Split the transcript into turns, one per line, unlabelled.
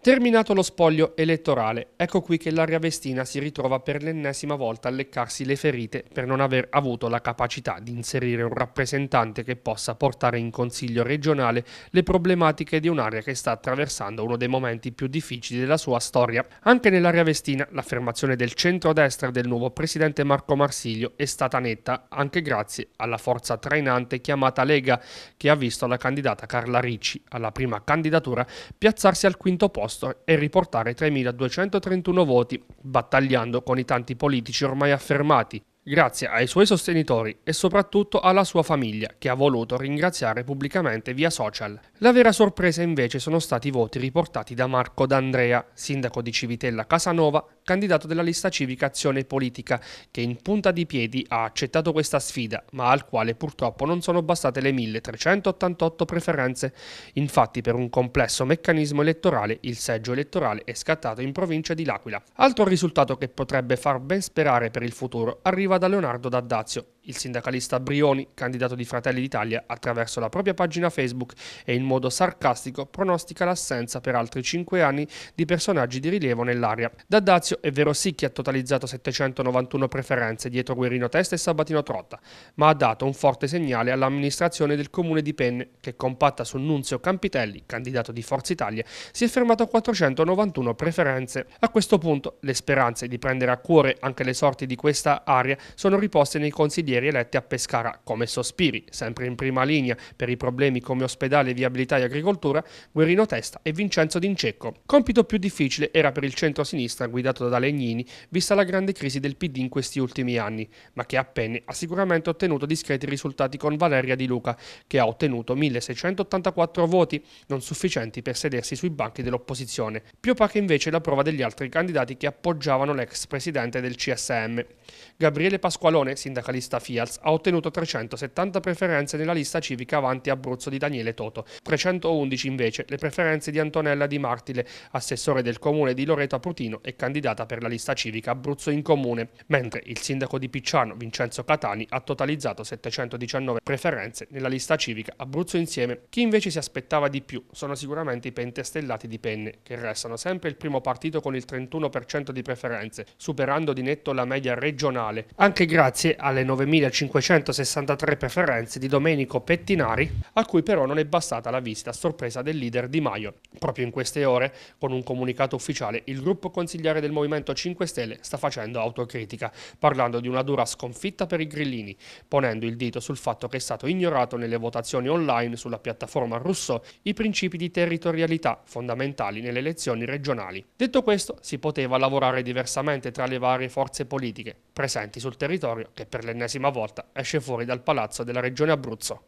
Terminato lo spoglio elettorale, ecco qui che l'area vestina si ritrova per l'ennesima volta a leccarsi le ferite per non aver avuto la capacità di inserire un rappresentante che possa portare in consiglio regionale le problematiche di un'area che sta attraversando uno dei momenti più difficili della sua storia. Anche nell'area vestina l'affermazione del centrodestra del nuovo presidente Marco Marsiglio è stata netta anche grazie alla forza trainante chiamata Lega che ha visto la candidata Carla Ricci alla prima candidatura piazzarsi al quinto posto nostro e riportare 3.231 voti, battagliando con i tanti politici ormai affermati, grazie ai suoi sostenitori e soprattutto alla sua famiglia, che ha voluto ringraziare pubblicamente via social. La vera sorpresa invece sono stati i voti riportati da Marco D'Andrea, sindaco di Civitella Casanova, candidato della lista civica Azione Politica, che in punta di piedi ha accettato questa sfida, ma al quale purtroppo non sono bastate le 1388 preferenze. Infatti per un complesso meccanismo elettorale il seggio elettorale è scattato in provincia di L'Aquila. Altro risultato che potrebbe far ben sperare per il futuro arriva da Leonardo D'Addazio il sindacalista Brioni, candidato di Fratelli d'Italia, attraverso la propria pagina Facebook e in modo sarcastico pronostica l'assenza per altri 5 anni di personaggi di rilievo nell'area. Da Dazio è vero sì che ha totalizzato 791 preferenze dietro Guerrino Testa e Sabatino Trotta, ma ha dato un forte segnale all'amministrazione del comune di Penne, che compatta su Nunzio Campitelli, candidato di Forza Italia, si è fermato a 491 preferenze. A questo punto le speranze di prendere a cuore anche le sorti di questa area sono riposte nei consiglieri consiglieri eletti a Pescara, come Sospiri, sempre in prima linea per i problemi come ospedale, viabilità e agricoltura, Guerino Testa e Vincenzo D'Incecco. Compito più difficile era per il centro-sinistra guidato da Legnini, vista la grande crisi del PD in questi ultimi anni, ma che a Penne ha sicuramente ottenuto discreti risultati con Valeria Di Luca, che ha ottenuto 1684 voti, non sufficienti per sedersi sui banchi dell'opposizione. Più opaca invece la prova degli altri candidati che appoggiavano l'ex presidente del CSM. Gabriele Pasqualone, sindacalista lista FIALS, ha ottenuto 370 preferenze nella lista civica avanti Abruzzo di Daniele Toto, 311 invece le preferenze di Antonella Di Martile, assessore del comune di Loreto Aprutino e candidata per la lista civica Abruzzo in comune, mentre il sindaco di Picciano, Vincenzo Catani, ha totalizzato 719 preferenze nella lista civica Abruzzo insieme. Chi invece si aspettava di più sono sicuramente i pentestellati di Penne, che restano sempre il primo partito con il 31% di preferenze, superando di netto la media regionale, anche grazie alle 9.000 2.563 preferenze di Domenico Pettinari, a cui però non è bastata la visita a sorpresa del leader Di Maio. Proprio in queste ore, con un comunicato ufficiale, il gruppo consigliare del Movimento 5 Stelle sta facendo autocritica, parlando di una dura sconfitta per i grillini, ponendo il dito sul fatto che è stato ignorato nelle votazioni online sulla piattaforma Rousseau i principi di territorialità fondamentali nelle elezioni regionali. Detto questo, si poteva lavorare diversamente tra le varie forze politiche presenti sul territorio che per l'ennesima prossima volta esce fuori dal palazzo della Regione Abruzzo.